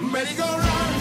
merry go run.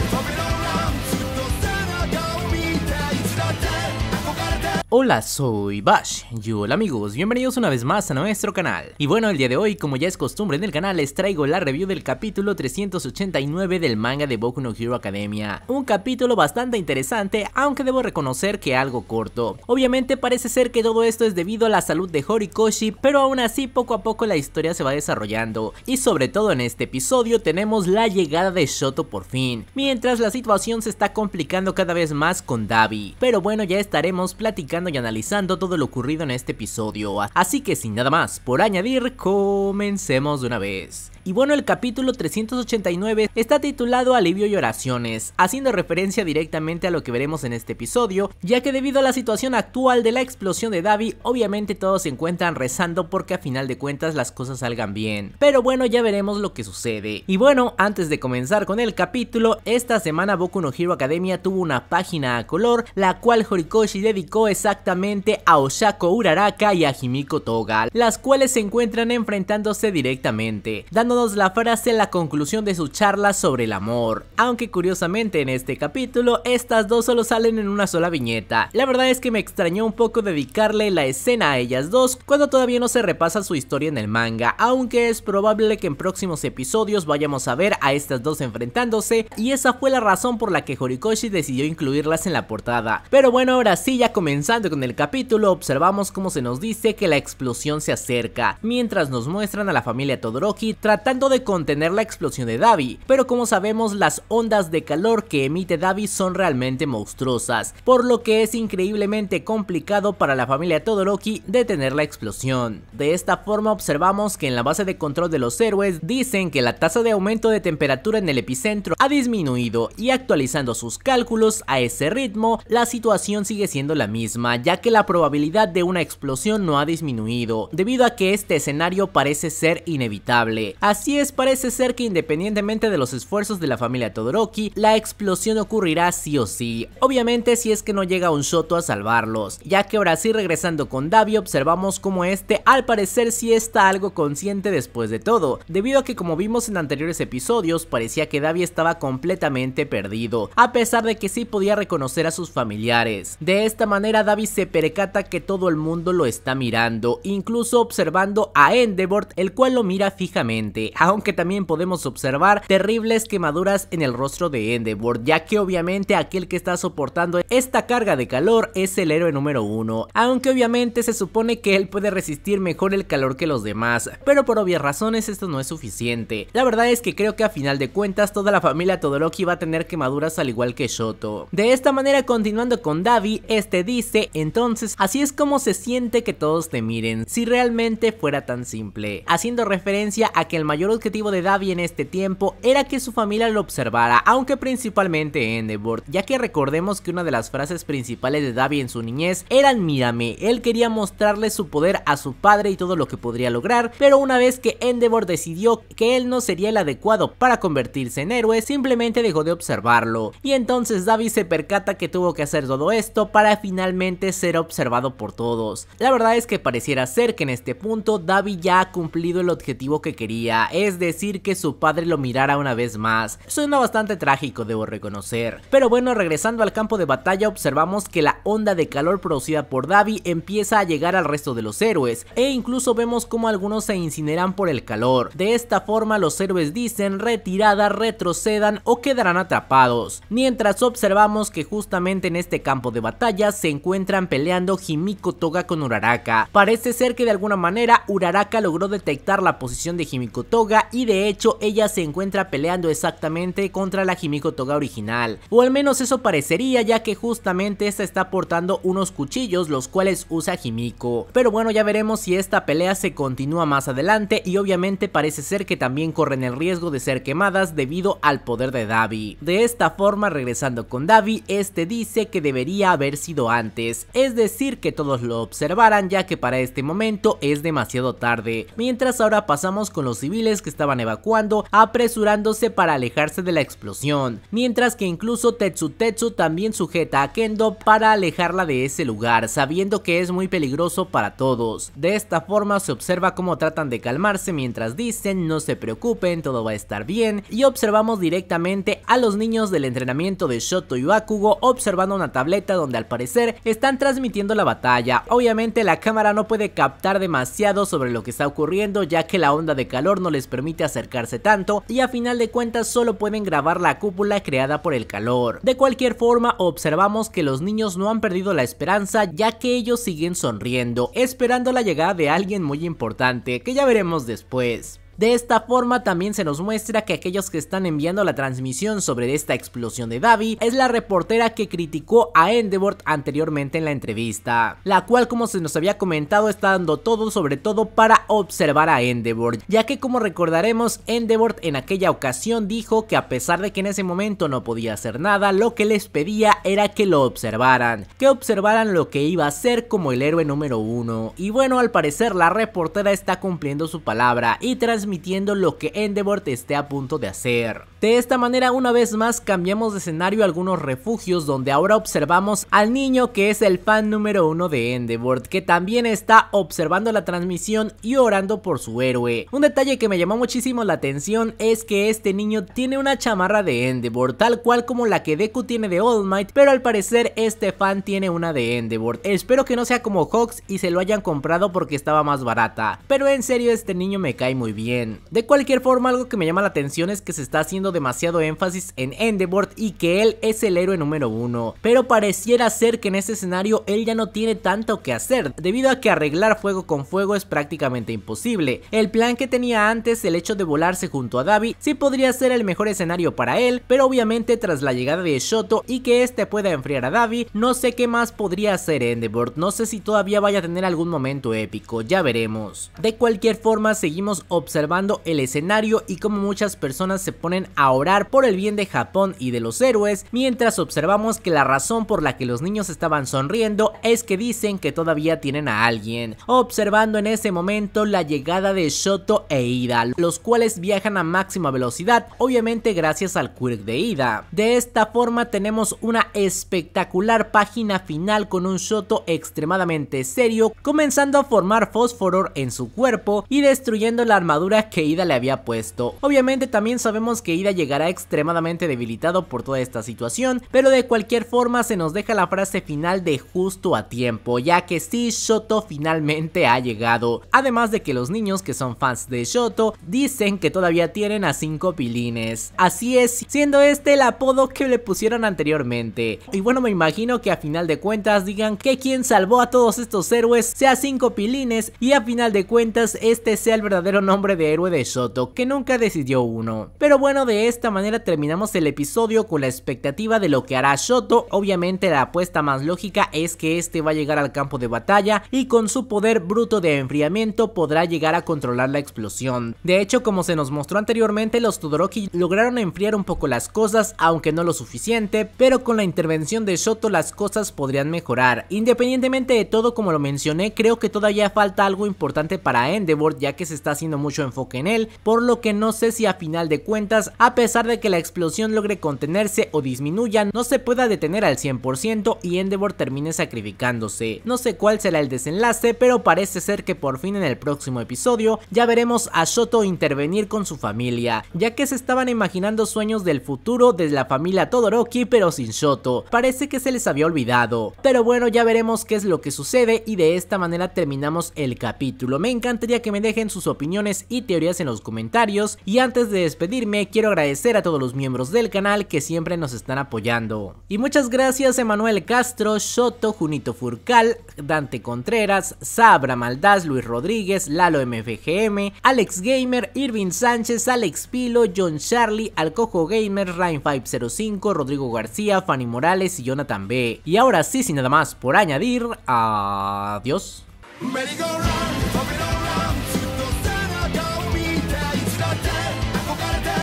Hola, soy Bash y hola amigos, bienvenidos una vez más a nuestro canal. Y bueno, el día de hoy, como ya es costumbre en el canal, les traigo la review del capítulo 389 del manga de Boku no Hero Academia. Un capítulo bastante interesante, aunque debo reconocer que algo corto. Obviamente parece ser que todo esto es debido a la salud de Horikoshi, pero aún así poco a poco la historia se va desarrollando. Y sobre todo en este episodio tenemos la llegada de Shoto por fin, mientras la situación se está complicando cada vez más con Davi. Pero bueno, ya estaremos platicando y analizando todo lo ocurrido en este episodio, así que sin nada más por añadir, comencemos de una vez. Y bueno, el capítulo 389 está titulado Alivio y oraciones, haciendo referencia directamente a lo que veremos en este episodio, ya que debido a la situación actual de la explosión de Davi, obviamente todos se encuentran rezando porque a final de cuentas las cosas salgan bien. Pero bueno, ya veremos lo que sucede. Y bueno, antes de comenzar con el capítulo, esta semana Boku no Hero Academia tuvo una página a color, la cual Horikoshi dedicó exactamente a Oshako Uraraka y a Himiko Togal, las cuales se encuentran enfrentándose directamente, dándonos la frase en la conclusión de su charla sobre el amor, aunque curiosamente en este capítulo estas dos solo salen en una sola viñeta, la verdad es que me extrañó un poco dedicarle la escena a ellas dos cuando todavía no se repasa su historia en el manga, aunque es probable que en próximos episodios vayamos a ver a estas dos enfrentándose y esa fue la razón por la que Horikoshi decidió incluirlas en la portada, pero bueno ahora sí ya comenzamos con el capítulo, observamos cómo se nos dice que la explosión se acerca, mientras nos muestran a la familia Todoroki tratando de contener la explosión de Davi, pero como sabemos las ondas de calor que emite Davi son realmente monstruosas, por lo que es increíblemente complicado para la familia Todoroki detener la explosión. De esta forma observamos que en la base de control de los héroes dicen que la tasa de aumento de temperatura en el epicentro ha disminuido y actualizando sus cálculos a ese ritmo, la situación sigue siendo la misma ya que la probabilidad de una explosión no ha disminuido, debido a que este escenario parece ser inevitable. Así es, parece ser que independientemente de los esfuerzos de la familia Todoroki, la explosión ocurrirá sí o sí, obviamente si es que no llega un Shoto a salvarlos, ya que ahora sí regresando con Davy observamos como este al parecer sí está algo consciente después de todo, debido a que como vimos en anteriores episodios parecía que Davy estaba completamente perdido, a pesar de que sí podía reconocer a sus familiares. De esta manera se percata que todo el mundo lo está mirando, incluso observando a Endeavor, el cual lo mira fijamente, aunque también podemos observar terribles quemaduras en el rostro de Endeavor, ya que obviamente aquel que está soportando esta carga de calor es el héroe número uno, aunque obviamente se supone que él puede resistir mejor el calor que los demás, pero por obvias razones esto no es suficiente. La verdad es que creo que a final de cuentas toda la familia Todoroki va a tener quemaduras al igual que Shoto. De esta manera continuando con Davi, este dice entonces así es como se siente que todos te miren, si realmente fuera tan simple, haciendo referencia a que el mayor objetivo de Davi en este tiempo era que su familia lo observara, aunque principalmente Endeavor, ya que recordemos que una de las frases principales de Davi en su niñez eran mírame, él quería mostrarle su poder a su padre y todo lo que podría lograr, pero una vez que Endeavor decidió que él no sería el adecuado para convertirse en héroe, simplemente dejó de observarlo, y entonces Davi se percata que tuvo que hacer todo esto para finalmente ser observado por todos. La verdad es que pareciera ser que en este punto Davi ya ha cumplido el objetivo que quería, es decir que su padre lo mirara una vez más. Suena bastante trágico debo reconocer. Pero bueno, regresando al campo de batalla observamos que la onda de calor producida por Davi empieza a llegar al resto de los héroes e incluso vemos como algunos se incineran por el calor. De esta forma los héroes dicen retirada, retrocedan o quedarán atrapados. Mientras observamos que justamente en este campo de batalla se encuentra peleando Himiko Toga con Uraraka. Parece ser que de alguna manera Uraraka logró detectar la posición de Himiko Toga y de hecho ella se encuentra peleando exactamente contra la Himiko Toga original. O al menos eso parecería ya que justamente esta está portando unos cuchillos los cuales usa Himiko. Pero bueno ya veremos si esta pelea se continúa más adelante y obviamente parece ser que también corren el riesgo de ser quemadas debido al poder de Davi. De esta forma regresando con Davi, este dice que debería haber sido antes es decir que todos lo observaran ya que para este momento es demasiado tarde, mientras ahora pasamos con los civiles que estaban evacuando apresurándose para alejarse de la explosión, mientras que incluso Tetsu Tetsu también sujeta a Kendo para alejarla de ese lugar sabiendo que es muy peligroso para todos, de esta forma se observa cómo tratan de calmarse mientras dicen no se preocupen todo va a estar bien y observamos directamente a los niños del entrenamiento de Shoto y observando una tableta donde al parecer están transmitiendo la batalla. Obviamente la cámara no puede captar demasiado sobre lo que está ocurriendo ya que la onda de calor no les permite acercarse tanto y a final de cuentas solo pueden grabar la cúpula creada por el calor. De cualquier forma observamos que los niños no han perdido la esperanza ya que ellos siguen sonriendo, esperando la llegada de alguien muy importante que ya veremos después. De esta forma también se nos muestra que aquellos que están enviando la transmisión sobre esta explosión de Davi es la reportera que criticó a Endeavor anteriormente en la entrevista, la cual como se nos había comentado está dando todo sobre todo para observar a Endeavor, ya que como recordaremos Endeavor en aquella ocasión dijo que a pesar de que en ese momento no podía hacer nada, lo que les pedía era que lo observaran, que observaran lo que iba a ser como el héroe número uno. Y bueno, al parecer la reportera está cumpliendo su palabra y tras transmitiendo lo que Endeavor esté a punto de hacer. De esta manera una vez más cambiamos de escenario a algunos refugios donde ahora observamos al niño que es el fan número uno de Endeavor que también está observando la transmisión y orando por su héroe. Un detalle que me llamó muchísimo la atención es que este niño tiene una chamarra de Endeavor tal cual como la que Deku tiene de All Might pero al parecer este fan tiene una de Endeavor. Espero que no sea como Hawks y se lo hayan comprado porque estaba más barata pero en serio este niño me cae muy bien. De cualquier forma algo que me llama la atención es que se está haciendo demasiado énfasis en Endeavor y que él es el héroe número uno. Pero pareciera ser que en ese escenario él ya no tiene tanto que hacer, debido a que arreglar fuego con fuego es prácticamente imposible. El plan que tenía antes, el hecho de volarse junto a Davi, sí podría ser el mejor escenario para él, pero obviamente tras la llegada de Shoto y que este pueda enfriar a Davi, no sé qué más podría hacer Endeavor, no sé si todavía vaya a tener algún momento épico, ya veremos. De cualquier forma, seguimos observando el escenario y cómo muchas personas se ponen a orar por el bien de Japón y de los héroes, mientras observamos que la razón por la que los niños estaban sonriendo es que dicen que todavía tienen a alguien, observando en ese momento la llegada de Shoto e Ida, los cuales viajan a máxima velocidad, obviamente gracias al quirk de Ida. De esta forma tenemos una espectacular página final con un Shoto extremadamente serio, comenzando a formar fósforo en su cuerpo y destruyendo la armadura que Ida le había puesto. Obviamente también sabemos que Ida llegará extremadamente debilitado por toda esta situación, pero de cualquier forma se nos deja la frase final de justo a tiempo, ya que sí, Shoto finalmente ha llegado. Además de que los niños que son fans de Shoto dicen que todavía tienen a 5 pilines. Así es, siendo este el apodo que le pusieron anteriormente. Y bueno, me imagino que a final de cuentas digan que quien salvó a todos estos héroes sea 5 pilines y a final de cuentas este sea el verdadero nombre de héroe de Shoto, que nunca decidió uno. Pero bueno, de de esta manera terminamos el episodio con la expectativa de lo que hará Shoto. Obviamente la apuesta más lógica es que este va a llegar al campo de batalla y con su poder bruto de enfriamiento podrá llegar a controlar la explosión. De hecho, como se nos mostró anteriormente, los Todoroki lograron enfriar un poco las cosas, aunque no lo suficiente, pero con la intervención de Shoto las cosas podrían mejorar. Independientemente de todo, como lo mencioné, creo que todavía falta algo importante para Endeavor, ya que se está haciendo mucho enfoque en él, por lo que no sé si a final de cuentas a pesar de que la explosión logre contenerse o disminuya, no se pueda detener al 100% y Endeavor termine sacrificándose. No sé cuál será el desenlace, pero parece ser que por fin en el próximo episodio ya veremos a Shoto intervenir con su familia, ya que se estaban imaginando sueños del futuro de la familia Todoroki pero sin Shoto, parece que se les había olvidado. Pero bueno, ya veremos qué es lo que sucede y de esta manera terminamos el capítulo. Me encantaría que me dejen sus opiniones y teorías en los comentarios y antes de despedirme quiero agradecer a todos los miembros del canal que siempre nos están apoyando. Y muchas gracias Emanuel Castro, Soto, Junito Furcal, Dante Contreras, Sabra Maldaz, Luis Rodríguez, Lalo MFGM, Alex Gamer, Irving Sánchez, Alex Pilo, John Charlie, Alcojo Gamer, Rain505, Rodrigo García, Fanny Morales y Jonathan B. Y ahora sí, sin nada más por añadir, adiós.